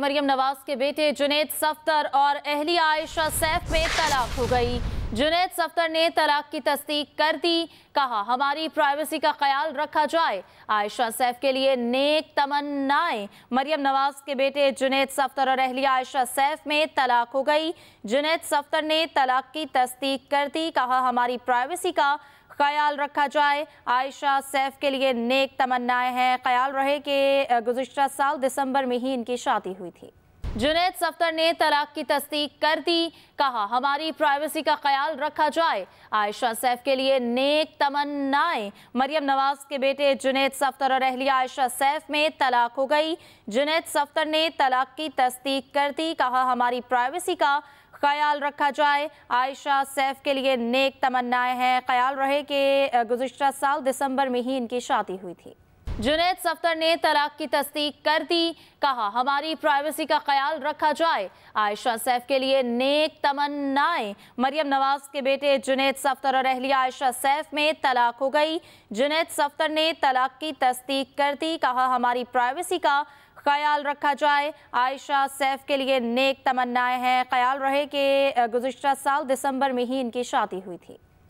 मरियम नवाज के बेटे जुनेद सफ्तर और अहली आयशा सैफ में तलाक हो गई जुनेद सफ्तर ने तलाक की तस्दीक कर दी कहा हमारी प्राइवेसी का ख्याल रखा जाए आयशा सैफ के लिए नेक तमन्नाएं मरियम नवाज के बेटे जुनेद सफ्तर और अहलिया आयशा सैफ में तलाक हो गई जुनेद सफ्तर ने तलाक की तस्दीक कर दी कहा हमारी प्राइवेसी का ख्याल रखा जाए आयशा सैफ के लिए नेक तमन्नाएं हैं ख्याल रहे कि गुजशत साल दिसंबर में ही इनकी शादी हुई थी जुनेद सफ्तर ने तलाक की तस्दीक कर दी कहा हमारी प्राइवेसी का ख्याल रखा जाए आयशा सैफ के लिए नेक तमन्नाएं मरियम नवाज के बेटे जुनेद सफ्तर और अहलिया आयशा सैफ में तलाक हो गई जुनेद सफ्तर ने तलाक की तस्दीक कर दी कहा हमारी प्राइवेसी का ख्याल रखा जाए आयशा सैफ के लिए नेक तमन्नाएं हैं ख्याल रहे कि गुजशत साल दिसंबर में ही इनकी शादी हुई थी जुनेद सफ्तर ने तलाक की तस्दीक कर दी कहा हमारी प्राइवेसी का ख्याल रखा जाए आयशा सैफ के लिए नेक तमन्नाएं मरियम नवाज के बेटे जुनेद सफ्तर और अहलिया आयशा सैफ में तलाक हो गई जुनेद सफ्तर ने तलाक की तस्दीक कर दी कहा हमारी प्राइवेसी का ख्याल रखा जाए आयशा सैफ के लिए नेक तमन्नाएं हैं ख्याल रहे कि गुजशत साल दिसंबर में ही इनकी शादी हुई थी